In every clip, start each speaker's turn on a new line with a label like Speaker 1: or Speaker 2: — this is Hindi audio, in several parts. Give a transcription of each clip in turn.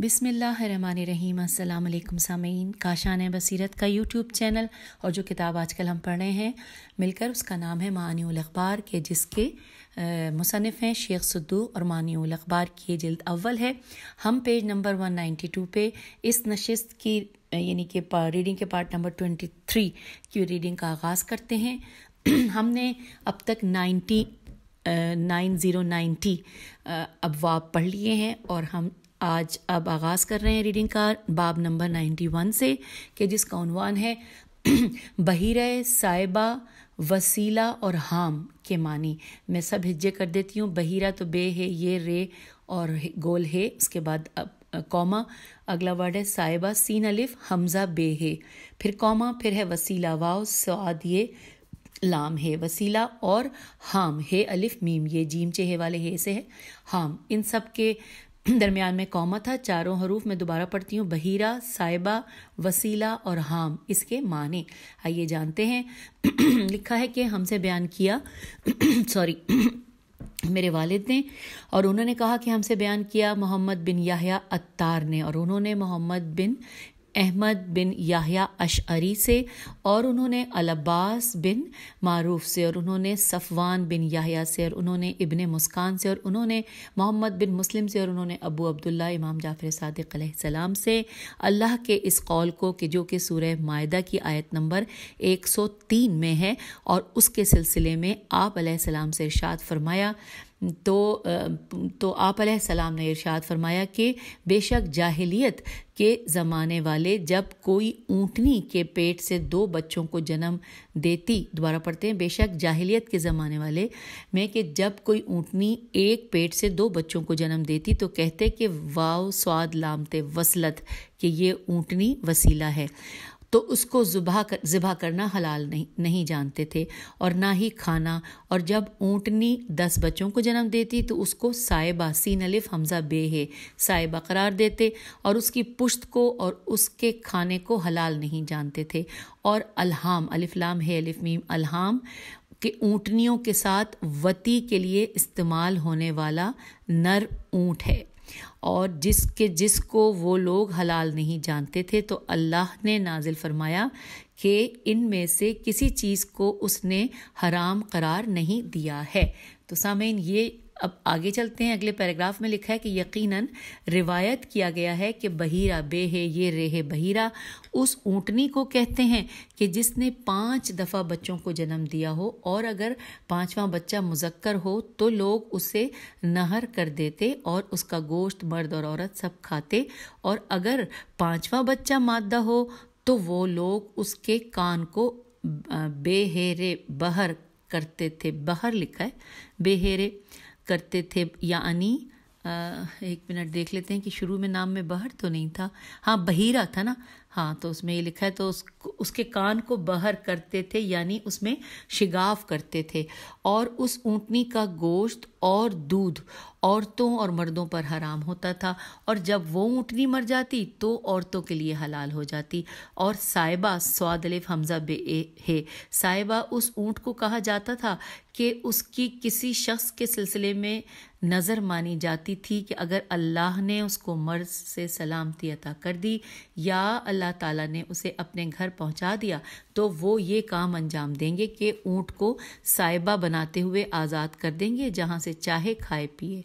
Speaker 1: बिसमीम् अल्लाम सामीन काशान बसीरत का यूट्यूब चैनल और जो किताब आजकल हम पढ़ रहे हैं मिलकर उसका नाम है मानियल अखबार के जिसके मुसनफ़ हैं शेख सद्दू और मानियल अखबार की जल्द अव्वल है हम page number one ninety two पे इस नशस्त की यानी कि रीडिंग के पार्ट नंबर ट्वेंटी थ्री की रीडिंग का आगाज़ करते हैं हमने अब तक नाइन्टी नाइन ज़ीरो नाइन्टी अबवाब पढ़ लिए हैं और हम आज अब आगाज़ कर रहे हैं रीडिंग का बाब नंबर 91 से कि जिसका उनवान है बहिर साइबा वसीला और हाम के मानी मैं सब हिज्जे कर देती हूँ बहिरा तो बे है ये रे और गोल है उसके बाद अब कौमा अगला वर्ड है साइबा सीन अलिफ हमज़ा बे है फिर कॉमा फिर है वसीला वाव सद ये लाम है वसीला और हाम है अलिफ मीम ये जीम चेहे वाले हे से है हाम इन सब के दरमियान में कौमा था चारों हरूफ में दोबारा पढ़ती हूँ बहीरा साइबा वसीला और हाम इसके माने आइए जानते हैं लिखा है कि हमसे बयान किया सॉरी मेरे वालिद ने और उन्होंने कहा कि हमसे बयान किया मोहम्मद बिन याहिया अत्तार ने और उन्होंने मोहम्मद बिन अहमद बिन याहिया अशअरी से और उन्होंने अलब्बास बिन मारूफ से और उन्होंने सफ़वान बिन याहिया से और उन्होंने इबन मुस्कान से और उन्होंने मोहम्मद बिन मुस्लिम से और उन्होंने अबू अब्दुल्ला इमाम जाफ़र सदक सलाम से अल्लाह के इस कौल को कि जो कि सूरह मायदा की आयत नंबर 103 में है और उसके सिलसिले में आप सलाम से इरशाद फरमाया तो तो आप सलाम ने इरशाद फरमाया कि बेशक जाहिलियत के ज़माने वाले जब कोई ऊँटनी के पेट से दो बच्चों को जन्म देती दोबारा पढ़ते हैं बेशक जाहिलियत के ज़माने वाले में कि जब कोई ऊँटनी एक पेट से दो बच्चों को जन्म देती तो कहते कि वाव स्वाद लामते वसलत कि ये ऊँटनी वसीला है तो उसको जुबा कर, ज़िबा करना हलाल नहीं नहीं जानते थे और ना ही खाना और जब ऊँटनी दस बच्चों को जन्म देती तो उसको साइबा सीन अलिफ हमज़ा बे है साइबा करार देते और उसकी पुश्त को और उसके खाने को हलाल नहीं जानते थे और अलिफ अलिफ्लाम है अलिफ मीम अल्हाम के ऊँटनियों के साथ वती के लिए इस्तेमाल होने वाला नर ऊँट है और जिसके जिसको वो लोग हलाल नहीं जानते थे तो अल्लाह ने नाजिल फरमाया कि इनमें से किसी चीज़ को उसने हराम करार नहीं दिया है तो सामीन ये अब आगे चलते हैं अगले पैराग्राफ में लिखा है कि यकीनन रिवायत किया गया है कि बहीरा बे है ये रे है बहीरा उस ऊँटनी को कहते हैं कि जिसने पाँच दफ़ा बच्चों को जन्म दिया हो और अगर पाँचवा बच्चा मुजक्कर हो तो लोग उसे नहर कर देते और उसका गोश्त मर्द और औरत सब खाते और अगर पाँचवा बच्चा मादा हो तो वो लोग उसके कान को बेहेरे बहर करते थे बहर लिखा है बेहेरे करते थे यानी एक मिनट देख लेते हैं कि शुरू में नाम में बहर तो नहीं था हाँ बहीरा था ना हाँ तो उसमें ये लिखा है तो उस उसके कान को बहर करते थे यानी उसमें शिगाफ करते थे और उस ऊँटनी का गोश्त और दूध औरतों और मर्दों पर हराम होता था और जब वो ऊँटनी मर जाती तो औरतों के लिए हलाल हो जाती और साहिबा स्वादलिफ हमजा बे है साहिबा उस ऊँट को कहा जाता था कि उसकी किसी शख्स के सिलसिले में नज़र मानी जाती थी कि अगर अल्लाह ने उसको मर्ज से सलामती अता कर दी या अल्लाह ताला ने उसे अपने घर पहुंचा दिया तो वो ये काम अंजाम देंगे कि ऊँट को साइबा बनाते हुए आज़ाद कर देंगे जहाँ से चाहे खाए पिए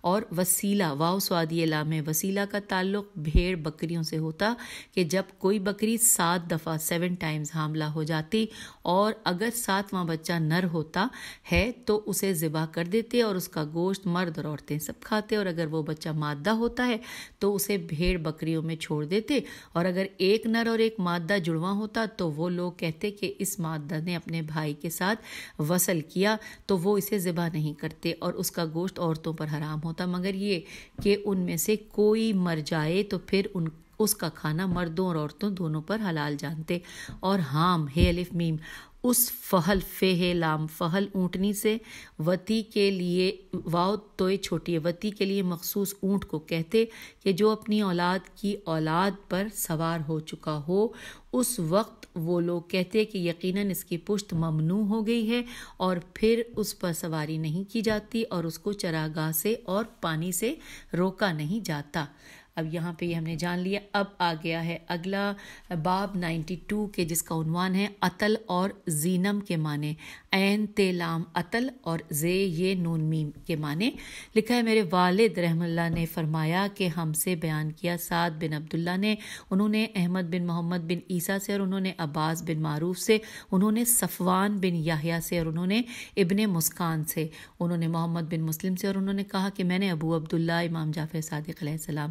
Speaker 1: और वसीला वाव स्वादी लाम है वसीला का ताल्लुक भेड़ बकरियों से होता कि जब कोई बकरी सात दफ़ा सेवन टाइम्स हामला हो जाती और अगर सातवां बच्चा नर होता है तो उसे ज़िबा कर देते और उसका गोश्त मर्द और औरतें सब खाते और अगर वो बच्चा मादा होता है तो उसे भेड़ बकरियों में छोड़ देते और अगर एक नर और एक मादा जुड़वा होता तो वो लोग कहते कि इस मादा ने अपने भाई के साथ वसल किया तो वो इसे ज़िबा नहीं करते और उसका गोश्त औरतों पर हराम होता होता मगर ये कि उनमें से कोई मर जाए तो फिर उन उसका खाना मर्दों और औरतों दोनों पर हलाल जानते और हाम हे अलिफ मीम उस फहल फेह लाम फहल ऊँटनी से वती के लिए वाव तो छोटी वती के लिए मखसूस ऊँट को कहते कि जो अपनी औलाद की औलाद पर सवार हो चुका हो उस वक्त वो लोग कहते कि यकीनन इसकी पुश्त ममनू हो गई है और फिर उस पर सवारी नहीं की जाती और उसको चरागाह से और पानी से रोका नहीं जाता अब यहाँ पे ये हमने जान लिया अब आ गया है अगला बाब 92 के जिसका उनवान है अतल और जीनम के माने एन ते लाम अतल और जे ये नून मीम के माने लिखा है मेरे वालिद रहमल्ला ने फरमाया कि हमसे बयान किया साद बिन अब्दुल्ला ने उन्होंने अहमद बिन मोहम्मद बिन ईसा से और उन्होंने अब्बास बिन मारूफ से उन्होंने सफवान बिन याहिया से और उन्होंने इबन मुस्कान से उन्होंने मोहम्मद बिन मुस्लिम से और उन्होंने कहा कि मैंने अबू अब्दुल्ला इमाम जाफर सदक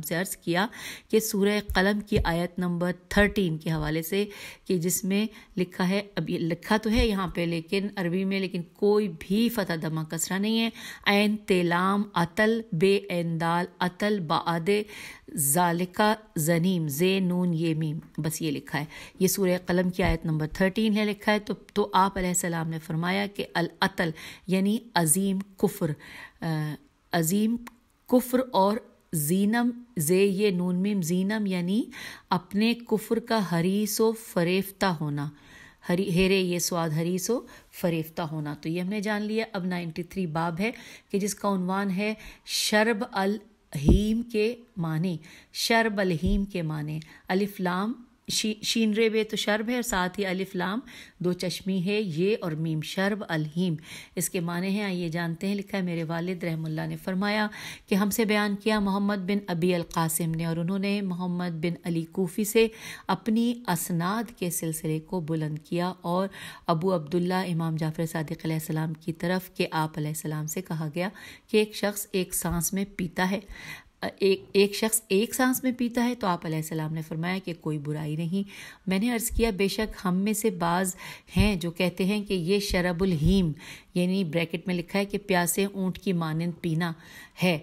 Speaker 1: से अर्ज़ किया कि सूरह कलम की आयत नंबर थर्टीन के हवाले से कि जिसमें लिखा है अब ये लिखा तो है यहाँ पे लेकिन अरबी में लेकिन कोई भी फतः दमा कसरा नहीं है ऐन तेलाम अतल बे एन दाल अतल बद जालिका जनीम जे नून ये मीम बस ये लिखा है ये सूर्य कलम की आयत नंबर थर्टीन है लिखा है तो तो आप सलाम ने फरमाया कि अल अतल यानी अजीम कुफ्र अजीम कुफ्र और जीनम जे ये नून मीम जीनम यानी अपने कुफर का हरीसो फरेफ्ता होना हरी हेरे ये स्वाद हरीसो फरेफ्ता होना तो ये हमने जान लिया अब नाइन्टी थ्री बाब है कि जिसका उनवान है शरब अल हीम के माने शरब अल हीम के माने लाम शीन रे बे तो शर्ब है और साथ ही अलिफ लाम दो चश्मी है ये और मीम शर्ब अलहीम इसके माने हैं आइए जानते हैं लिखा है मेरे वालिद रहमुल्ला ने फरमाया कि हमसे बयान किया मोहम्मद बिन अबी कासिम ने और उन्होंने मोहम्मद बिन अली कोफ़ी से अपनी असनाद के सिलसिले को बुलंद किया और अबू अब्दुल्ला इमाम जाफ़र सदक़ की तरफ के आप से कहा गया कि एक शख्स एक सांस में पीता है एक एक शख्स एक सांस में पीता है तो आप सलाम ने फरमाया कि कोई बुराई नहीं मैंने अर्ज़ किया बेशक हम में से बाज़ हैं जो कहते हैं कि ये शरबुल हीम यानी ब्रैकेट में लिखा है कि प्यासे ऊँट की मानंद पीना है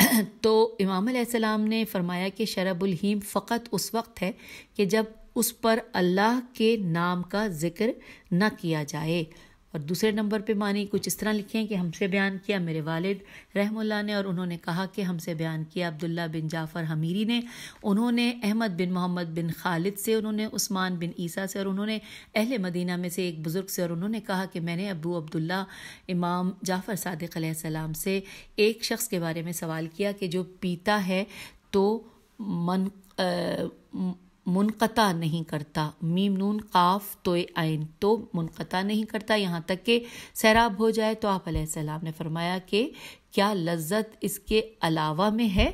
Speaker 1: तो इमाम सलाम ने फरमाया कि शरबुल हीम फ़कत उस वक्त है कि जब उस पर अल्लाह के नाम का ज़िक्र न किया जाए और दूसरे नंबर पे मानी कुछ इस तरह लिखें कि हमसे बयान किया मेरे वालिद रहमुल्ला ने और उन्होंने कहा कि हमसे बयान किया अब्दुल्ला बिन जाफ़र हमीरी ने उन्होंने अहमद बिन मोहम्मद बिन खालिद से उन्होंने उस्मान बिन ईसा से और उन्होंने अहल मदीना में से एक बुज़ुर्ग से और उन्होंने कहा कि मैंने अबू अब्दुल्ला इमाम जाफ़र सदक से एक शख्स के बारे में सवाल किया कि जो पीता है तो मन आ, मुनक़ा नहीं करता मीम नून काफ तोय आइन तो मुनक़ा नहीं करता यहाँ तक कि सैराब हो जाए तो आप सलाम ने फरमाया कि क्या लज्जत इसके अलावा में है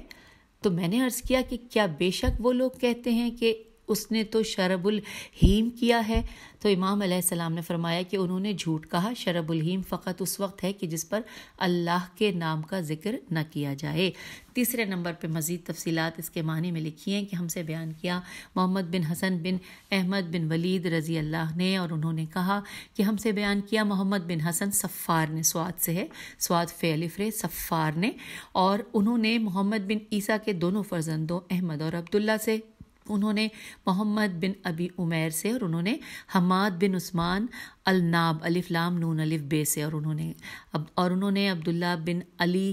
Speaker 1: तो मैंने अर्ज़ किया कि क्या बेशक वो लोग कहते हैं कि उसने तो शरबुल हीम किया है तो इमाम सलाम ने फरमाया कि उन्होंने झूठ कहा शरबुल हीम फ़कत उस वक्त है कि जिस पर अल्लाह के नाम का जिक्र न किया जाए तीसरे नंबर पर मज़ीद तफसीत इसके मानी में लिखी हैं कि हमसे बयान किया मोहम्मद बिन हसन बिन अहमद बिन वलीद रज़ी अल्लाह ने और उन्होंने कहा कि हमसे बयान किया मोहम्मद बिन हसन सफ़ार ने स्वाद से है स्वाद फ़ेलिफ़्र सफ़ार ने और उन्होंने मोहम्मद बिन ईसा के दोनों फर्जंदों अहमद और अब्दुल्ला से उन्होंने मोहम्मद बिन अबी उमैर से और उन्होंने हमाद बिन उस्मान नाब अलिफ लाम नून अलिफ बे से और उन्होंने अब और उन्होंने अब्दुल्ला बिन अली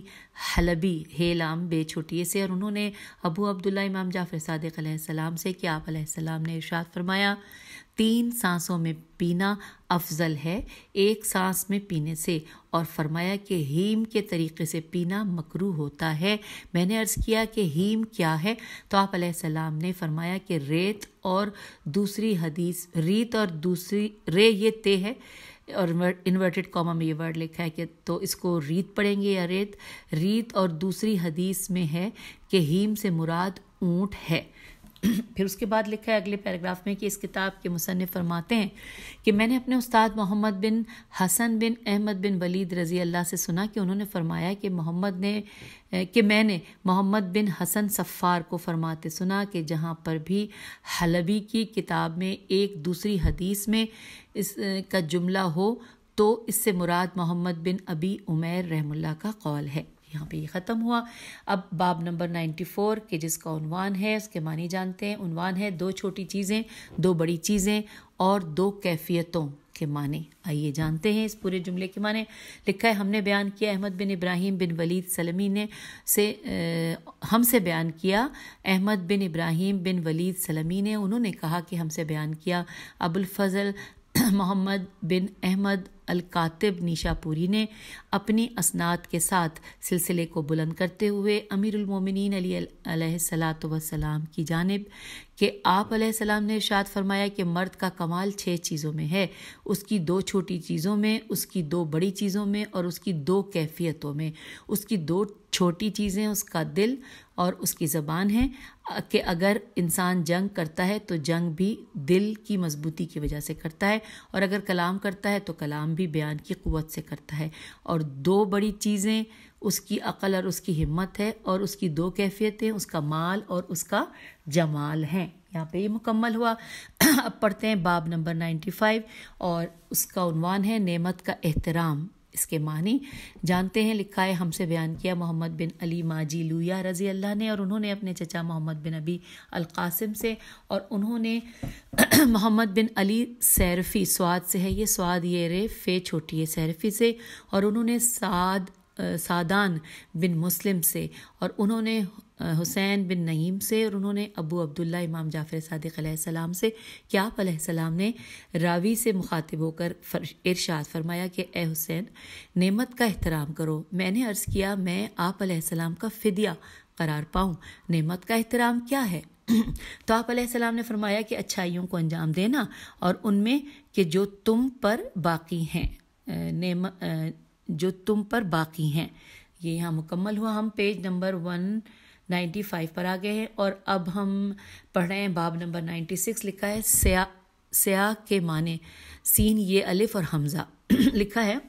Speaker 1: हलबी हे लाम बे छोटी से और उन्होंने अबू अब्दुल्ला इमाम जाफ़र सदक सलाम से कि आप ने इरशाद फरमाया तीन सांसों में पीना अफजल है एक सांस में पीने से और फरमाया कि हीम के तरीके से पीना मकरू होता है मैंने अर्ज़ किया कि हीम क्या है तो आप सलाम ने फरमाया कि रेत और दूसरी हदीस रीत और दूसरी रे ये ते है और इन्वर्टेड कॉमा में ये वर्ड लिखा है कि तो इसको रीत पढ़ेंगे या रेत रीत और दूसरी हदीस में है कि हीम से मुराद ऊँट है फिर उसके बाद लिखा है अगले पैराग्राफ में कि इस किताब के मुसनफ़ फरमाते हैं कि मैंने अपने उस्ताद मोहम्मद बिन हसन बिन अहमद बिन वलीद रज़ी अल्लाह से सुना कि उन्होंने फरमाया कि मोहम्मद ने कि मैंने मोहम्मद बिन हसन सफ़ार को फरमाते सुना कि जहाँ पर भी हलबी की किताब में एक दूसरी हदीस में इस का जुमला हो तो इससे मुराद मोहम्मद बिन अबी उमैर रहमुल्ला का कौल है यहाँ पे ये ख़त्म हुआ अब बाब नंबर फोर के जिसका उनवान है उसके मानी जानते हैं उनवान है दो छोटी चीज़ें दो बड़ी चीज़ें और दो कैफियतों के माने आइए जानते हैं इस पूरे जुमले के माने लिखा है हमने बयान किया अहमद बिन इब्राहिम बिन वलीद सलमी ने से हमसे बयान किया अहमद बिन इब्राहिम बिन वलीद सलमी ने उन्होंने कहा कि हमसे बयान किया अबुल फजल मोहम्मद बिन अहमद अलकातिब निशापुरी ने अपनी असनाद के साथ सिलसिले को बुलंद करते हुए अमीरमिन अली की जानब कि आप सलाम ने इरशाद फरमाया कि मर्द का कमाल छः चीज़ों में है उसकी दो छोटी चीज़ों में उसकी दो बड़ी चीज़ों में और उसकी दो कैफियतों में उसकी दो छोटी चीज़ें उसका दिल और उसकी ज़बान है कि अगर इंसान जंग करता है तो जंग भी दिल की मजबूती की वजह से करता है और अगर कलाम करता है तो कलाम भी बयान की क़वत से करता है और दो बड़ी चीज़ें उसकी अकल और उसकी हिम्मत है और उसकी दो कैफियतें उसका माल और उसका जमाल हैं यहाँ पे ये मुकम्मल हुआ अब पढ़ते हैं बाब नंबर नाइन्टी फाइव और उसका उनवान है नेमत का एहतराम इसके मानी जानते हैं लिखा है हमसे बयान किया मोहम्मद बिन अली माजी लुया रजी अल्लाह ने और उन्होंने अपने चचा मोहम्मद बिन अबी अलकासिम से और उन्होंने मोहम्मद बिन अली सैरफी स्वाद से है ये स्वाद ये रे फे छोटी है सैरफी से और उन्होंने साद सादान बिन मुस्लिम से और उन्होंने हुसैन बिन नईम से और उन्होंने अबू अब्दुल्ला इमाम जाफ़र सदक़्सम से कि आप सलाम ने रावी से मुखातिब होकर इरशाद फरमाया कि ए हुसैन नेमत का एहतराम करो मैंने अर्ज़ किया मैं आप सलाम का फ़िदिया करार पाऊँ नेमत का एहतराम क्या है तो आप सलाम ने फरमाया कि अच्छाइयों को अंजाम देना और उनमें कि जो तुम पर बाकी हैं नेम जो तुम पर बाकी हैं ये यहाँ मुकम्मल हुआ हम page number one ninety five पर आ गए हैं और अब हम पढ़ रहे हैं बाब नंबर नाइन्टी सिक्स लिखा है स्या स्या के माने सीन ये अलिफ और हमज़ा लिखा है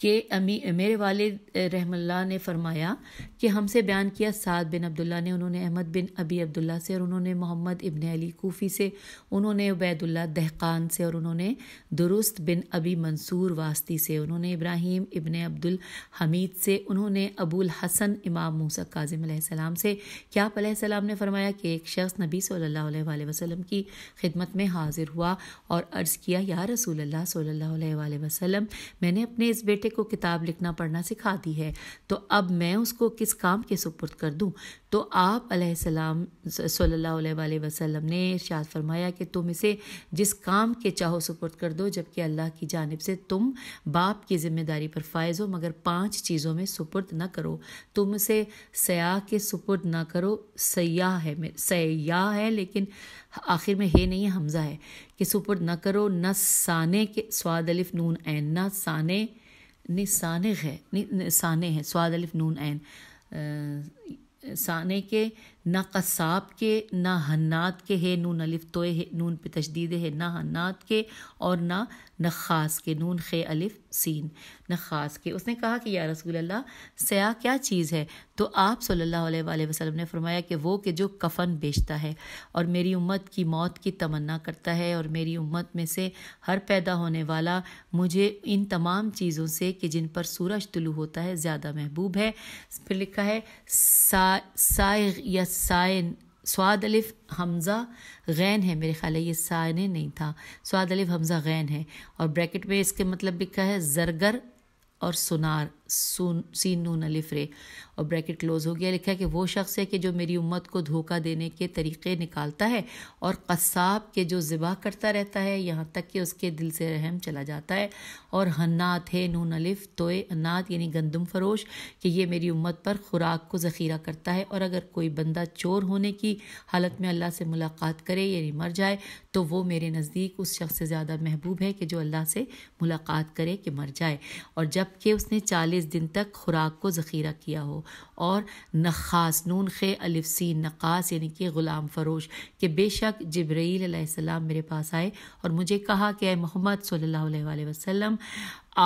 Speaker 1: कि अमी मेरे वाले रहमल्ला ने फरमाया कि हमसे बयान किया साद बिन अब्दुल्ला ने उन्होंने अहमद बिन अबी अब्दुल्ला से और उन्होंने मोहम्मद इबन अली कोफ़ी से उन्होंने उबैदुल्ला दहकान से और उन्होंने दुरुस्त बिन अबी मंसूर वास्ती से उन्होंने इब्राहिम इबन अब्दुल हमीद से उन्होंने अबुल हसन इमाम मूसक काजिम से क्या आप ने फरमाया कि एक शख्स नबी सल्ला वसलम की खिदमत में हाजिर हुआ और अर्ज़ किया या रसूल सल्ला वसलम मैंने अपने इस बेटे बेटे को किताब लिखना पढ़ना सिखा दी है तो अब मैं उसको किस काम के सुपुर्द कर दूं तो आप सलाम सल्लल्लाहु ने इरशाद फरमाया कि तुम इसे जिस काम के चाहो सुपुर्द कर दो जबकि अल्लाह की जानब से तुम बाप की जिम्मेदारी पर फायज हो मगर पांच चीज़ों में सुपुर्द ना करो तुम इसे सयाह के सुपुर्द ना करो सयाह है सयाह है लेकिन आखिर में है नहीं हमजा है कि सुपुर्द ना करो न साने के स्वाद अलिफ नून ऐन ना साने निसानिग है निसाने है स्वाद अलिफ नून एन साने के ना कसाब के ना हन्नात के है नून अलिफ तोय है नून पे तशदीद है ना हन्नात के और ना नखास के नून खे अलिफ सीन नखास के उसने कहा कि या रसूल अल्लाह सयाह क्या चीज़ है तो आप सल्लल्लाहु अलैहि वसल्लम ने फरमाया कि वो कि जो कफ़न बेचता है और मेरी उम्मत की मौत की तमन्ना करता है और मेरी उम्मत में से हर पैदा होने वाला मुझे इन तमाम चीज़ों से कि जिन पर सूरज तुलू होता है ज़्यादा महबूब है फिर लिखा है सा साय या साइन स्वाद अलिफ हमज़ा गैन है मेरे ख्याल है ये साइन नहीं था स्वाद अलिफ हमज़ा गैन है और ब्रैकेट में इसके मतलब लिखा है जरगर और सुनार सीन नून अलिफ रे और ब्रैकेट क्लोज हो गया लिखा है कि वो शख्स है कि जो मेरी उम्मत को धोखा देने के तरीके निकालता है और कसाब के जो ज़िबा करता रहता है यहाँ तक कि उसके दिल से रहम चला जाता है और हन्नात है नून अलिफ तोय अन्नात यानी गंदम फरोश कि यह मेरी उम्मत पर खुराक को ज़ख़ीरा करता है और अगर कोई बंदा चोर होने की हालत में अल्लाह से मुलाकात करे यानी मर जाए तो वो मेरे नज़दीक उस शख्स से ज़्यादा महबूब है कि जो अल्लाह से मुलाकात करे कि मर जाए और जबकि उसने चालीस चालीस दिन तक खुराक को ज़ख़ीरा किया हो और नखास नून खे अलिफसी नकास यानी कि ग़ुलाम फरोश के बेशक जब्राईसम मेरे पास आए और मुझे कहा कि मोहम्मद सल्ला वसम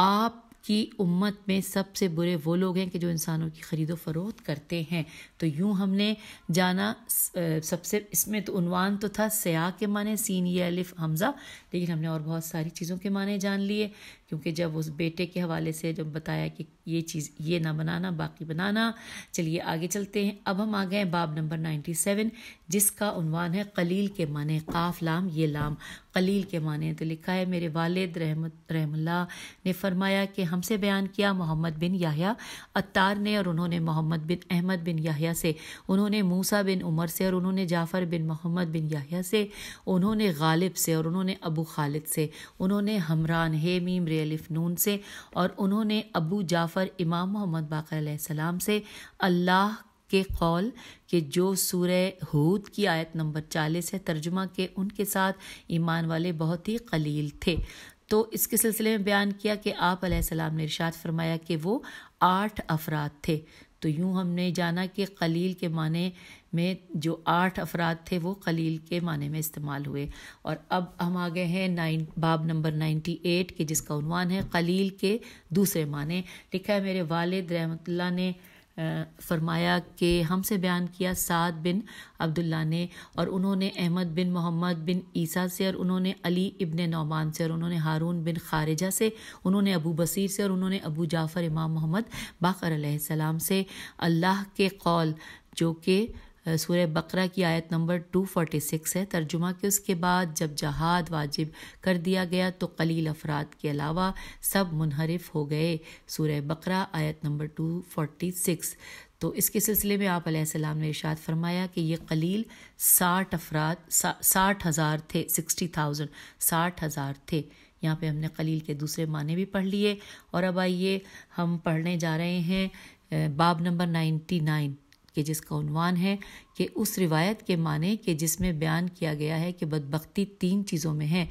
Speaker 1: आप कि उम्मत में सबसे बुरे वो लोग हैं कि जो इंसानों की ख़रीदो फरोख्त करते हैं तो यूँ हमने जाना सबसे इसमें तो उनवान तो था सयाह के माने सीन ये अलिफ हमज़ा लेकिन हमने और बहुत सारी चीज़ों के माने जान लिए क्योंकि जब उस बेटे के हवाले से जब बताया कि ये चीज़ ये ना बनाना बाकी बनाना चलिए आगे चलते हैं अब हम आ गए बाब नंबर नाइन्टी सेवन जिसका उनवान है कलील के माने काफ लाम ये लाम कलील के माने तो लिखा है मेरे वालिद रहमत रहमल्ला ने फरमाया कि हमसे बयान किया मोहम्मद बिन याहिया अत्तार ने और उन्होंने मोहम्मद बिन अहमद बिन याहिया से उन्होंने मूसा बिन उमर से और उन्होंने जाफ़र बिन मोहम्मद बिन याहिया से उन्होंने गालिब से और उन्होंने अबू खालिद से उन्होंने हमरान हेमीम रेलिफ नून से और उन्होंने अबू जाफ़र इमाम मोहम्मद बाकर से अल्लाह के कौल कि जो सूर्य हूद की आयत नंबर चालीस है तर्जुमा के उनके साथ ईमान वाले बहुत ही कलील थे तो इसके सिलसिले में बयान किया कि आप सलाम ने इर्शाद फरमाया कि वो आठ अफराद थे तो यूँ हमने जाना कि कलील के माने में जो आठ अफराद थे वो कलील के माने में इस्तेमाल हुए और अब हम आ गए हैं नाइन बाब नंबर नाइन्टी एट के जिसका उनवान है कलील के दूसरे माने लिखा है मेरे वालद रहमतुल्ला ने फरमाया कि हमसे बयान किया साद बिन अब्दुल्ला ने और उन्होंने अहमद बिन मोहम्मद बिन ईसा से और उन्होंने अली इब्न नौमान से और उन्होंने हारून बिन खारिजा से उन्होंने अबू बसीर से और उन्होंने अबू जाफ़र इमाम मोहम्मद बाकर सलाम से अल्लाह के कौल जो कि सूर्य बकरा की आयत नंबर टू सिक्स है तर्जुमा के उसके बाद जब जहाद वाजिब कर दिया गया तो कलील अफराद के अलावा सब मुनहरफ हो गए सूर्य बकरा आयत नंबर टू सिक्स तो इसके सिलसिले में आप आसमाम ने इर्शाद फरमाया कि ये कलील साठ अफराद साठ हज़ार थे सिक्सटी थाउजेंड साठ हज़ार थे यहाँ पे हमने कलील के दूसरे माने भी पढ़ लिए और अब आइए हम पढ़ने जा रहे हैं बाब नंबर नाइन्टी नाइन कि जिसका उनवान है कि उस रिवायत के माने कि जिसमें बयान किया गया है कि बदबख्ती तीन चीज़ों में है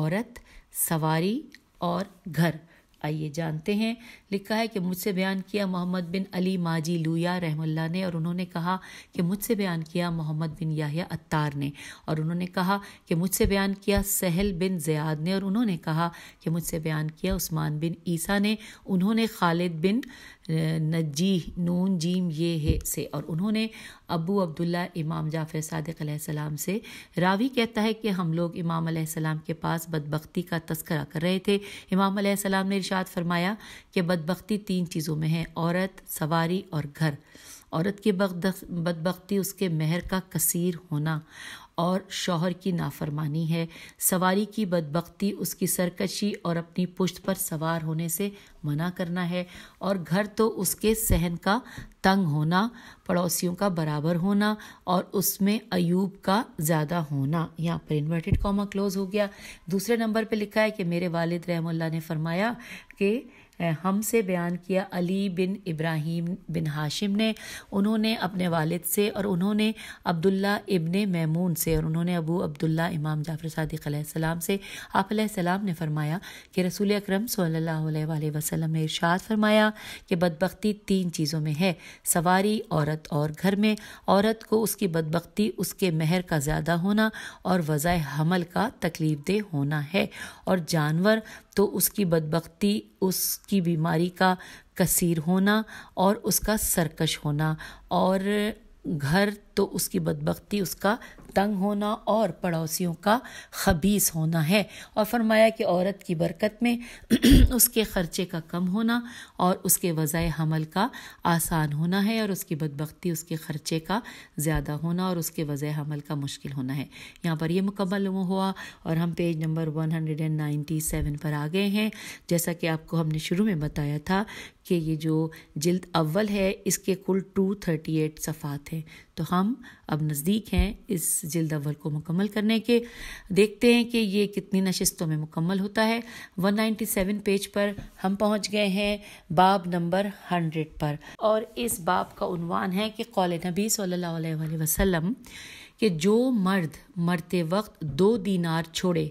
Speaker 1: औरत सवारी और घर आइए जानते हैं लिखा है कि मुझसे बयान किया मोहम्मद बिन अली माजी लुया रहमल्ला ने और उन्होंने कहा कि मुझसे बयान किया मोहम्मद बिन याहिया अत्तार ने और उन्होंने कहा कि मुझसे बयान किया सहल बिन ज़याद ने और उन्होंने कहा कि मुझसे बयान किया उस्मान बिन ईसा ने उन्होंने खालिद बिन नजी नून जीम ये है से और उन्होंने अबू अब्दुल्ला इमाम जाफ़र सदक सलाम से रावी कहता है कि हम लोग इमाम सलाम के पास बदबख्ती का तस्करा कर रहे थे इमाम सलाम ने इरशाद फरमाया कि बदबख्ती तीन चीज़ों में है औरत सवारी और घर औरत की बदबख्ती उसके महर का कसीर होना और शौहर की नाफरमानी है सवारी की बदबख्ती उसकी सरकशी और अपनी पुश्त पर सवार होने से मना करना है और घर तो उसके सहन का तंग होना पड़ोसियों का बराबर होना और उसमें अयूब का ज़्यादा होना यहाँ पर इन्वर्टेड कॉमा क्लोज हो गया दूसरे नंबर पे लिखा है कि मेरे वालिद रहमुल्ला ने फरमाया कि हमसे बयान किया अली बिन इब्राहिम बिन हाशिम ने उन्होंने अपने वालिद से और उन्होंने अब्दुल्ला इबन मैमून से और उन्होंने अबू अब्दुल्ला इमाम जाफ़र सदक से आप ने फरमाया कि रसूल अक्रम वसलम ने इर्शाद फरमाया कि बदबख्ती तीन चीज़ों में है सवारी औरत और घर में औरत को उसकी बदबख्ती उसके महर का ज़्यादा होना और वज़ा हमल का तकलीफ देह होना है और जानवर तो उसकी बदबख्ती उसकी बीमारी का कसीर होना और उसका सरकश होना और घर तो उसकी बदबख्ती उसका तंग होना और पड़ोसियों का खबीस होना है और फरमाया कि औरत की बरकत में उसके ख़र्चे का कम होना और उसके वज़ाय हमल का आसान होना है और उसकी बदबख्ती उसके ख़र्चे का ज़्यादा होना और उसके वज़ाय हमल का मुश्किल होना है यहाँ पर यह मुकम्मल हुआ और हम पेज नंबर 197 पर आ गए हैं जैसा कि आपको हमने शुरू में बताया था कि ये जो जिल्द अव्वल है इसके कुल 238 सफ़ात हैं तो हम हम अब नज़दीक हैं इस जल्द अव्वल को मुकम्मल करने के देखते हैं कि ये कितनी नशस्तों में मुकम्मल होता है 197 पेज पर हम पहुंच गए हैं बाब नंबर 100 पर और इस बाब का उनवान है कि कौल नबी सल्लल्लाहु अलैहि वसल्लम कि जो मर्द मरते वक्त दो दीनार छोड़े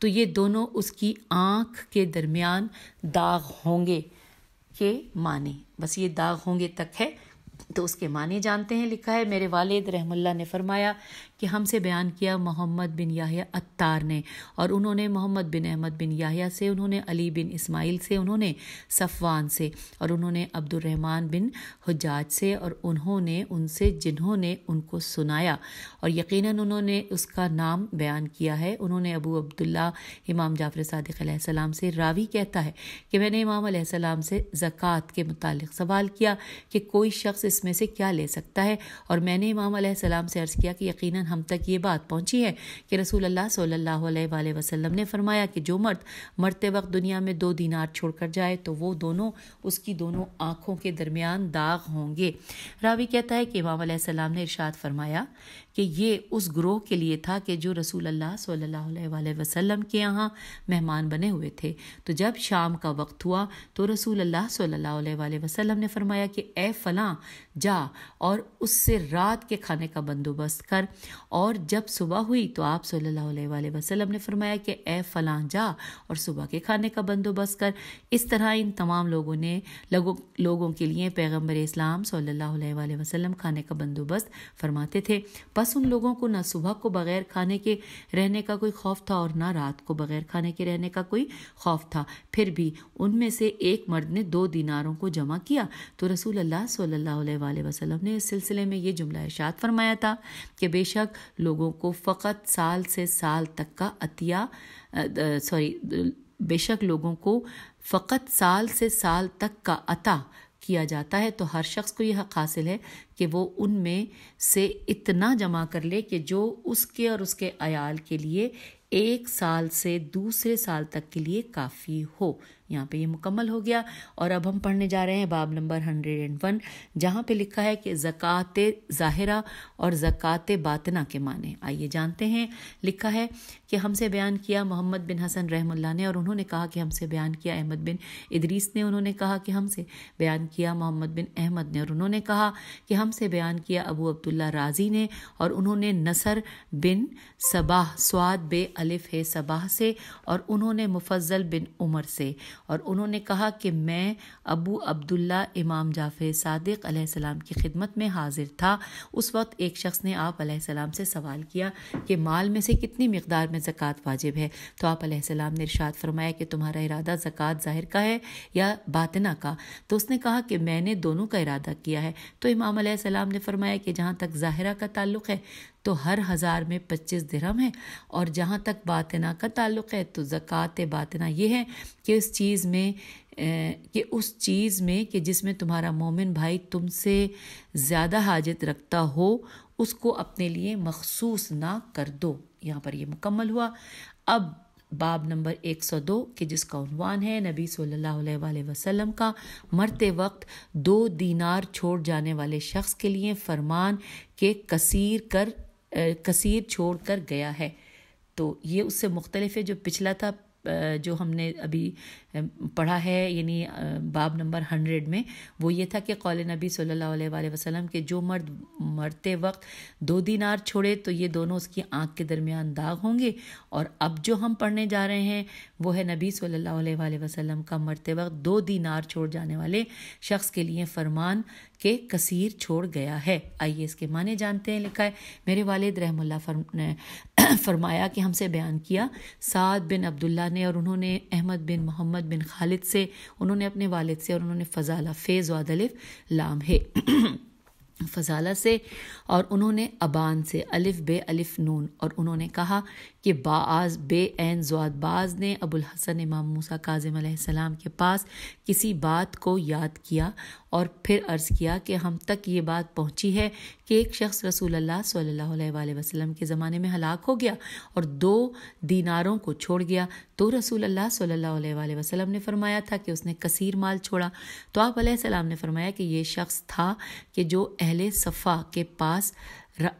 Speaker 1: तो ये दोनों उसकी आँख के दरमियान दाग होंगे के माने बस ये दाग होंगे तक है तो उसके माने जानते हैं लिखा है मेरे वालिद रहमुल्ला ने फरमाया कि हमसे बयान किया मोहम्मद बिन याहिया अत्तार ने और उन्होंने मोहम्मद बिन अहमद बिन याहिया से उन्होंने अली बिन इस्माइल से उन्होंने सफ़वान से और उन्होंने अब्दुलरहमान बिन हजाज से और उन्होंने उनसे जिन्होंने उनको सुनाया और यकीन उन्होंने उसका नाम बयान किया है उन्होंने अबू अब्दुल्ला इमाम जाफ़र सदक़ से रावी कहता है कि मैंने इमाम आसमाम से ज़क़़त के मुतालिक सवाल किया कि कोई शख्स इसमें से क्या ले सकता है और मैंने इमाम सलाम से अर्ज़ किया कि यकीन हम तक ये बात पहुंची है कि रसूल अल्लाह सल्लल्लाहु अलैहि वसल्लम ने फरमाया कि जो मर्द मरते वक्त दुनिया में दो दिनार छोड़कर जाए तो वो दोनों उसकी दोनों आंखों के दरमियान दाग होंगे रावी कहता है कि इमाम सलाम ने इरशाद फरमाया कि ये उस ग्रोह के लिए था कि जो रसूल अल्लाह सल्लल्लाहु अलैहि वसल्लम के यहाँ मेहमान बने हुए थे तो जब शाम का वक्त हुआ तो रसूल अल्लाह सल्लल्लाहु अलैहि वसल्लम ने फरमाया कि ए फलां जा और उससे रात के खाने का बंदोबस्त कर और जब सुबह हुई तो आप सल्लल्लाहु अलैहि वसल्लम ने फरमाया कि ए फलां जा और सुबह के खाने का बंदोबस्त कर इस तरह इन तमाम लोगों ने लोगों लोगों के लिए पैगम्बर इस्लाम सल्लल्लाहु अलैहि वसल्लम खाने का बंदोबस्त फरमाते थे बस उन लोगों को ना सुबह को बगैर खाने के रहने का कोई खौफ था और ना रात को बगैर खाने के रहने का कोई खौफ था फिर भी उनमें से एक मर्द ने दो दिनारों को जमा किया तो रसूल अल्लाह सल्लल्लाहु अलैहि वसल्लम ने इस सिलसिले में ये जुमला इशाद फरमाया था कि बेशक तक लोगों को फ़कत साल से साल तक का अतिया सॉरी बेशक लोगों को फ़कत साल से साल तक का अता किया जाता है तो हर शख्स को यह हक हासिल है कि वो उनमें से इतना जमा कर ले कि जो उसके और उसके अयाल के लिए एक साल से दूसरे साल तक के लिए काफ़ी हो यहाँ पे ये मुकम्मल हो गया और अब हम पढ़ने जा रहे हैं बाब नंबर हंड्रेड एंड वन जहाँ पे लिखा है कि ज़क़़त ज़ाहिरा और ज़क़़त बातना के माने आइए जानते हैं लिखा है कि हमसे बयान किया मोहम्मद बिन हसन रहमुल्ला ने और उन्होंने कहा कि हमसे बयान किया अहमद बिन इदरीस ने उन्होंने कहा कि हमसे बयान किया मोहम्मद बिन अहमद ने और उन्होंने कहा कि हमसे बयान किया अबू अब्दुल्ला राजी ने और उन्होंने नसर बिन सबाह स्वाद बे अलिफ है सबाह से और उन्होंने मुफजल बिन उमर से और उन्होंने कहा कि मैं अबू अब्दुल्ला इमाम जाफ़र सादिक सलाम की खिदमत में हाजिर था उस वक्त एक शख्स ने आप सलाम से सवाल किया कि माल में से कितनी मकदार में ज़क़़त वाजिब है तो आप सलाम ने इरशाद फरमाया कि तुम्हारा इरादा ज़क़़त ज़ाहिर का है या बातना का तो उसने कहा कि मैंने दोनों का इरादा किया है तो इमाम सलाम ने फरमाया कि जहाँ तक ज़ाहिरा का ताल्लुक़ है तो हर हज़ार में पच्चीस दिरहम है और जहाँ तक बातना का ताल्लुक़ है तो ज़क़़त बातना ये है कि उस चीज़ में कि उस चीज़ में कि जिसमें तुम्हारा मोमिन भाई तुमसे ज़्यादा हाजत रखता हो उसको अपने लिए मखसूस ना कर दो यहाँ पर यह मुकम्मल हुआ अब बाब नंबर 102 के जिसका उनवान है नबी सल्लल्लाहु अलैहि वसल्लम का मरते वक्त दो दीनार छोड़ जाने वाले शख्स के लिए फरमान के कसीर कर कसीर छोड़ कर गया है तो ये उससे मुख्तलिफ है जो पिछला था जो हमने अभी पढ़ा है यानी बाब नंबर हंड्रेड में वो ये था कि कौल नबी सल्लल्लाहु अलैहि वसल्लम के जो मर्द मरते वक्त दो दिनार छोड़े तो ये दोनों उसकी आंख के दरमियान दाग होंगे और अब जो हम पढ़ने जा रहे हैं वो है नबी सल्लल्लाहु अलैहि वसल्लम का मरते वक्त दो दिनार छोड़ जाने वाले शख्स के लिए फरमान के कसीर छोड़ गया है आइए इसके माने जानते हैं लिखा है मेरे वालिद रहमुल्ला फरम फरमाया कि हमसे बयान किया साद बिन अब्दुल्ला ने और उन्होंने अहमद बिन मोहम्मद बिन खालिद से उन्होंने अपने वालिद से और उन्होंने फ़जाला फ़ेज़ वादलिफ लाम है फ़जाला से और उन्होंने अबान से अलिफ बे अलिफ नून और उन्होंने कहा कि बाज बे एन जवादबाज ने अबुल हसन इमाम मूसा काजिम सलाम के पास किसी बात को याद किया और फिर अर्ज़ किया कि हम तक ये बात पहुंची है कि एक शख्स रसूल अल्लाह सल्लल्लाहु अलैहि वसल्लम के ज़माने में हलाक हो गया और दो दीनारों को छोड़ गया तो रसूल अल्लाह सल्लल्लाहु अलैहि वसल्लम ने फरमाया था कि उसने कसीर माल छोड़ा तो आप ने फरमाया कि ये शख्स था कि जो अहले सफ़ा के पास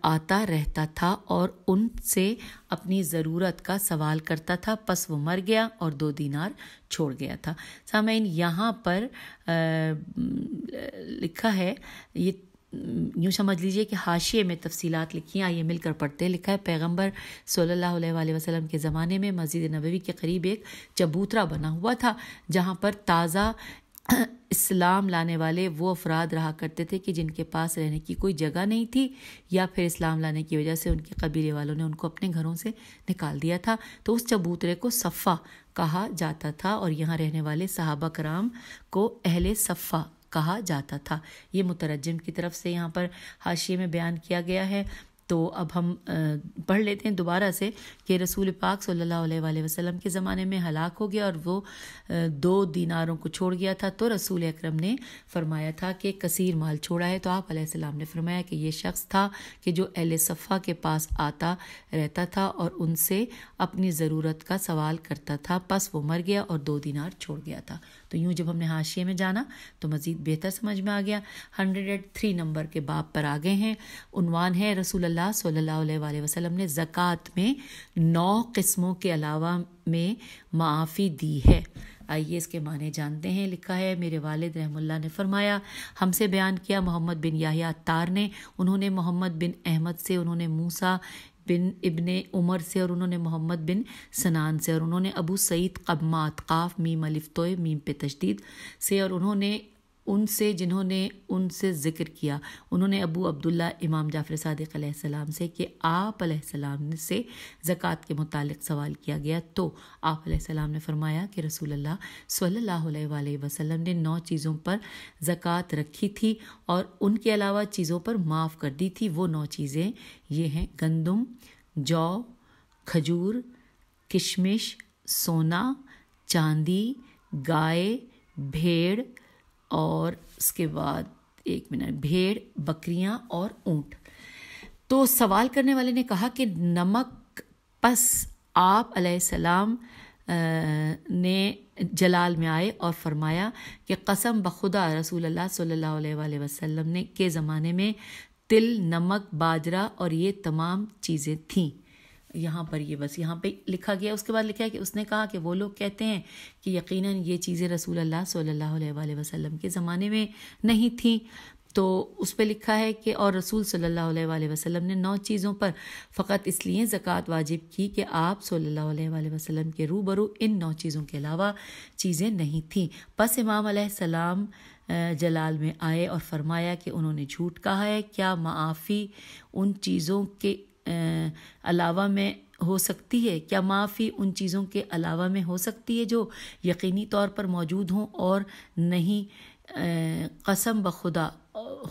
Speaker 1: आता रहता था और उनसे अपनी ज़रूरत का सवाल करता था वो मर गया और दो दिनार छोड़ गया था सामीन यहाँ पर आ, लिखा है ये यूँ समझ लीजिए कि हाशिए में तफसीलात लिखी आइए मिलकर पढ़ते हैं लिखा है पैगंबर सल्लल्लाहु अलैहि वसल्लम के ज़माने में मस्जिद नबवी के करीब एक चबूतरा बना हुआ था जहाँ पर ताज़ा इस्लाम लाने वाले वो अफराद रहा करते थे कि जिनके पास रहने की कोई जगह नहीं थी या फिर इस्लाम लाने की वजह से उनके कबीले वालों ने उनको अपने घरों से निकाल दिया था तो उस चबूतरे को सफ़ा कहा जाता था और यहाँ रहने वाले साहबा कराम को अहले सफ़ा कहा जाता था ये मुतरजम की तरफ से यहाँ पर हाशिए में बयान किया गया है तो अब हम पढ़ लेते हैं दोबारा से कि रसूल पाक सल्लल्लाहु अलैहि वसल्लम के ज़माने में हलाक हो गया और वो दो दीनारों को छोड़ गया था तो रसूल अक्रम ने फरमाया था कि कसीर माल छोड़ा है तो आप आसमाम ने फरमाया कि ये शख्स था कि जो अहल सफ़ा के पास आता रहता था और उनसे अपनी ज़रूरत का सवाल करता था बस वो मर गया और दो दिनार छोड़ गया था तो यूँ जब हमने हाशिए में जाना तो मज़ीद बेहतर समझ में आ गया हंड्रेड एट थ्री नंबर के बाप पर आ गए हैं उनवान है रसूल रसूलुल्लाह सल्लल्लाहु अलैहि वसल्लम ने ज़क़़त में नौ किस्मों के अलावा में माफ़ी दी है आइए इसके माने जानते हैं लिखा है मेरे वालिद रहमुल्ला ने फरमाया हमसे बयान किया मोहम्मद बिन याहिया तार ने उन्होंने मोहम्मद बिन अहमद से उन्होंने मूसा बिन इब्न उमर से और उन्होंने मोहम्मद बिन सनान से और उन्होंने अबू सईद कब्मात काफ मीम अलिफ्तोय मीम पे तशदीद से और उन्होंने उनसे जिन्होंने उनसे ज़िक्र किया उन्होंने अबू अब्दुल्ला इमाम जाफ़र सदक सलाम से कि आप सलाम से ज़क़़त के मुतालिक सवाल किया गया तो आप सलाम ने फरमाया कि रसूल सल्ला सल्लल्लाहु ने नौ चीज़ों पर ज़क़़त रखी थी और उनके अलावा चीज़ों पर माफ़ कर दी थी वो नौ चीज़ें ये हैं गंदम जौ खजूर किशमिश सोना चांदी गाय भेड़ और उसके बाद एक मिनट भेड़ बकरियां और ऊंट तो सवाल करने वाले ने कहा कि नमक पस आप सलाम ने जलाल में आए और फरमाया कि कसम बखुदा रसूल अल्लाह सल्लल्लाहु अलैहि वसल्लम ने के ज़माने में तिल नमक बाजरा और ये तमाम चीज़ें थीं यहाँ पर ये बस यहाँ पे लिखा गया उसके बाद लिखा है कि उसने कहा कि वो लोग कहते हैं कि यकीनन ये चीज़ें रसूल अल्लाह सल्लल्लाहु अलैहि वसल्लम के ज़माने में नहीं थी तो उस पर लिखा है कि और रसूल सल्लल्लाहु अलैहि वसल्लम ने नौ चीज़ों पर फ़कत इसलिए ज़क़़त वाजिब की कि आप सल्लल्लाहु अलैहि वसल्लम के रूबरू इन नौ चीज़ों के अलावा चीज़ें नहीं थीं बस इमाम सलाम जलाल में आए और फरमाया कि उन्होंने झूठ कहा है क्या माफ़ी उन चीज़ों के अलावा में हो सकती है क्या माफ़ी उन चीज़ों के अलावा में हो सकती है जो यकीनी तौर पर मौजूद हों और नहीं कसम बखुदा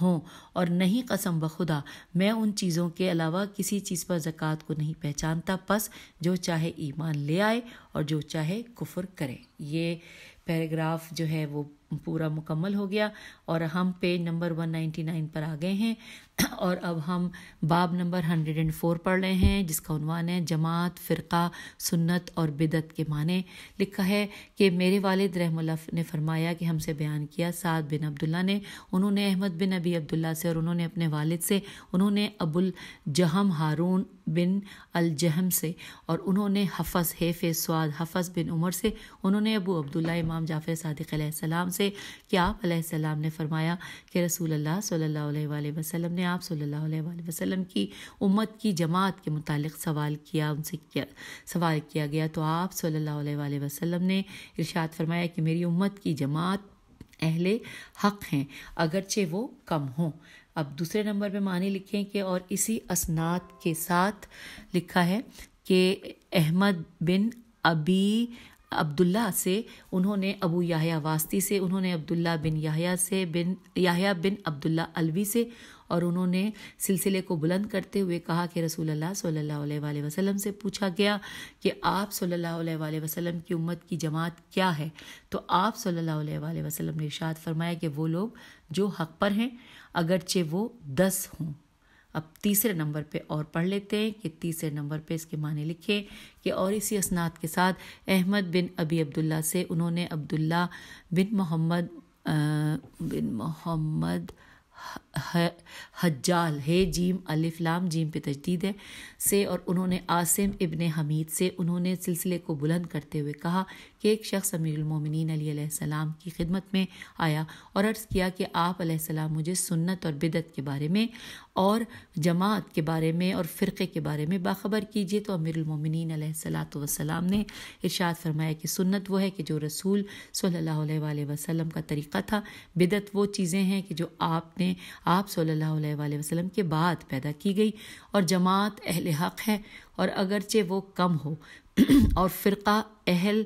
Speaker 1: हों और नहीं कसम बखुदा मैं उन चीज़ों के अलावा किसी चीज़ पर ज़क़़त को नहीं पहचानता बस जो चाहे ईमान ले आए और जो चाहे कुफर करे ये पैराग्राफ जो है वो पूरा मुकम्मल हो गया और हम पेज नंबर 199 पर आ गए हैं और अब हम बाब नंबर 104 पढ़ रहे हैं जिसका उनवान है जमात फ़िरका सुन्नत और बिदत के माने लिखा है कि मेरे वालिद रहमुल्ला ने फरमाया कि हमसे बयान किया साद बिन अब्दुल्ला ने उन्होंने अहमद बिन अबी अब्दुल्ला से और उन्होंने अपने वालिद से उन्होंने अबुल जहम हारून बिन अलजहम से और उन्होंने हफस हेफ़ स्वाद हफस बिन उमर से उन्होंने अबू अब्दुल्ला इमाम जाफ़र सदक़ से कि आप सलाम ने फरमाया कि रसूल अल्लाह सल्लल्लाहु अलैहि वसल्लम ने आप सल्लल्लाहु अलैहि वसल्लम की उम्मत की जमात के मुतालिक सवाल किया उनसे किया सवाल किया गया तो आप सल्लल्लाहु अलैहि वसल्लम ने इरशाद फरमाया कि मेरी उम्मत की जमात अहले हक हैं अगरचे वो कम हों अब दूसरे नंबर पे मानी लिखें कि और इसी असनात के साथ लिखा है कि अहमद बिन अबी अब्दुल्ला से उन्होंने अबू याहया वास्ती से उन्होंने अब्दुल्ला बिन याहया से बिन याहया बिन अब्दुल्ला अलवी से और उन्होंने सिलसिले को बुलंद करते हुए कहा कि रसूल अल्लाह सल्लल्लाहु अलैहि वसल्लम से पूछा गया कि आप सल्लल्लाहु अलैहि वसल्लम की उम्मत की जमात क्या है तो आप सल्लल्लाहु अलैहि वसल्लम ने इशाद फरमाया कि वो लोग जो हक पर हैं अगरचे वो दस हों अब तीसरे नंबर पे और पढ़ लेते हैं कि तीसरे नंबर पे इसके माने लिखे कि और इसी असनाद के साथ अहमद बिन अबी अब्दुल्ला से उन्होंने अब्दुल्ला बिन मोहम्मद बिन मोहम्मद हज्जाल है जीम अलिफ लाम जीम पे तजदीद है से और उन्होंने आसिम इबन हमीद से उन्होंने सिलसिले को बुलंद करते हुए कहा कि एक शख्स अमीरमिन अलीसम की खिदमत में आया और अर्ज़ किया कि आप सलाम मुझे सुन्नत और बिदत के बारे में और जमात के बारे में और फ़िरक़े के बारे में बाखबर कीजिए तो अमीरमिन सलाम ने इर्शाद फरमाया कि सुन्नत वो है कि जो रसूल सल्ला वसलम का तरीक़ा था बिदत वो चीज़ें हैं कि जो आपने आप सल्लल्लाहु अलैहि वसल्लम के बाद पैदा की गई और जमात अहल हक़ है और अगरचे वो कम हो और फ़िरका अहल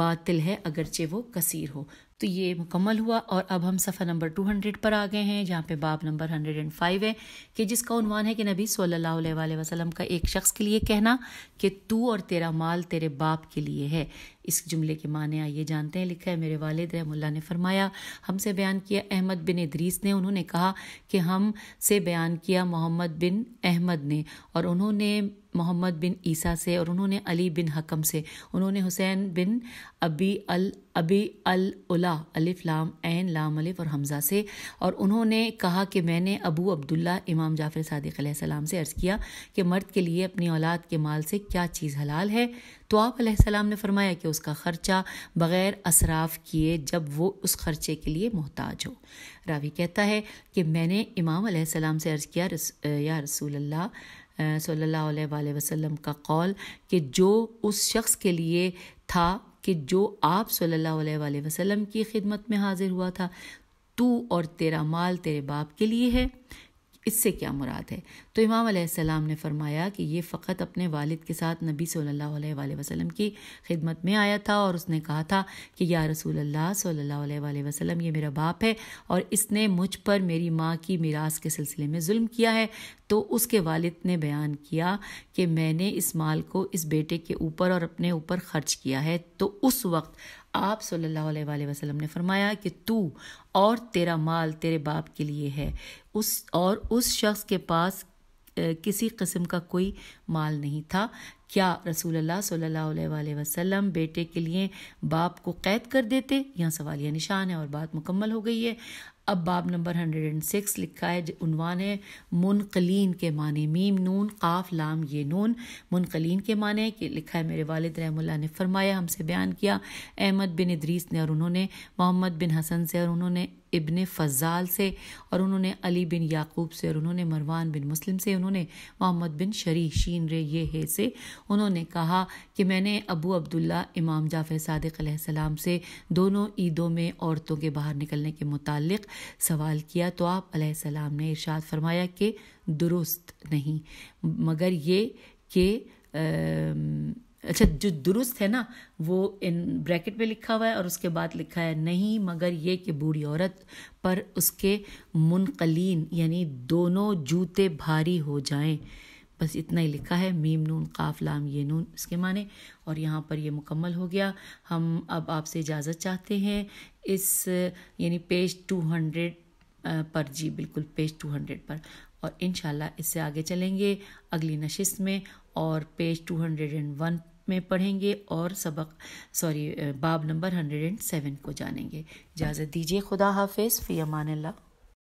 Speaker 1: बातिल है अगरचे वो कसीर हो तो ये मुकम्मल हुआ और अब हम सफ़र नंबर 200 पर आ गए हैं जहाँ पे बाब नंबर 105 है कि जिसका उनवान है कि नबी सल्लल्लाहु अलैहि वसल्लम का एक शख्स के लिए कहना कि तू और तेरा माल तेरे बाप के लिए है इस जुमले के माने आइए जानते हैं लिखा है मेरे वालिद रहमुल्ला ने फरमाया हमसे बयान किया अहमद बिन इदरीस ने उन्होंने कहा कि हम से बयान किया मोहम्मद बिन अहमद ने और उन्होंने मोहम्मद बिन ईसा से और उन्होंने अली बिन हकम से उन्होंने हुसैन बिन अबी अल अबी अल उला अलिफ लाम एन लाम अलिफ और हमज़ा से और उन्होंने कहा कि मैंने अबू अब्दुल्ला इमाम जाफ़र सदक सलाम से अर्ज़ किया कि मर्द के लिए अपनी औलाद के माल से क्या चीज़ हलाल है तो आप सलाम ने फरमाया कि उसका ख़र्चा बग़ैर असराफ किए जब वो उस ख़र्चे के लिए मोहताज हो रावी कहता है कि मैंने इमाम सलाम से अर्ज़ किया रस, या रसूल अल्लाह सल्लल्लाहु अलैहि वसल्लम का कौल कि जो उस शख्स के लिए था कि जो आप सल्लल्लाहु अलैहि की खिदमत में हाजिर हुआ था तू और तेरा माल तेरे बाप के लिए है इससे क्या मुराद है तो इमाम सलाम ने फरमाया कि ये फ़क़त अपने वालिद के साथ नबी सल्लल्लाहु अलैहि वसल्लम की खिदमत में आया था और उसने कहा था कि या रसूल अल्लाह सल्लल्लाहु अलैहि वसल्लम ये मेरा बाप है और इसने मुझ पर मेरी माँ की मीरास के सिलसिले में जुल्म किया है तो उसके वालिद ने बयान किया कि मैंने इस माल को इस बेटे के ऊपर और अपने ऊपर खर्च किया है तो उस वक्त आप सल्लल्लाहु अलैहि वसल्लम ने फरमाया कि तू और तेरा माल तेरे बाप के लिए है उस और उस शख्स के पास किसी कस्म का कोई माल नहीं था क्या रसूल अल्लाह सल्लल्लाहु अलैहि वसल्लम बेटे के लिए बाप को कैद कर देते यहाँ सवालिया निशान है और बात मुकम्मल हो गई है अब बाब नंबर हंड्रेड एंड सिक्स लिखा है उनवान है मुनकलीन के माने मीम नून काफ लाम ये नून मुनकलीन के माने कि लिखा है मेरे वालिद रहमुल्ला ने फरमाया हमसे बयान किया अहमद बिन इदरीस ने और उन्होंने मोहम्मद बिन हसन से और उन्होंने इबन फजाल से और उन्होंने अली बिन याकूब से और उन्होंने मरवान बिन मुस्लिम से उन्होंने मोहम्मद बिन शरी शीन रे ये है से उन्होंने कहा कि मैंने अबू अब्दुल्ला इमाम जाफ़र सदक़म से दोनों ईदों में औरतों के बाहर निकलने के मुतालिक सवाल किया तो आप सलाम ने इरशाद फरमाया कि दुरुस्त नहीं मगर ये कि अच्छा जो दुरुस्त है ना वो इन ब्रैकेट में लिखा हुआ है और उसके बाद लिखा है नहीं मगर ये कि बूढ़ी औरत पर उसके मुनकलीन यानी दोनों जूते भारी हो जाएं बस इतना ही लिखा है मीम नून काफ लाम ये नून इसके माने और यहाँ पर ये मुकम्मल हो गया हम अब आपसे इजाज़त चाहते हैं इस यानी पेज टू हंड्रेड पर जी बिल्कुल पेज टू हंड्रेड पर और इन इससे आगे चलेंगे अगली नशिस्त में और page two hundred and one में पढ़ेंगे और सबक सॉरी बाब नंबर हंड्रेड एंड सेवन को जानेंगे इजाज़त दीजिए खुदा हाफिज़ फ़ी अमान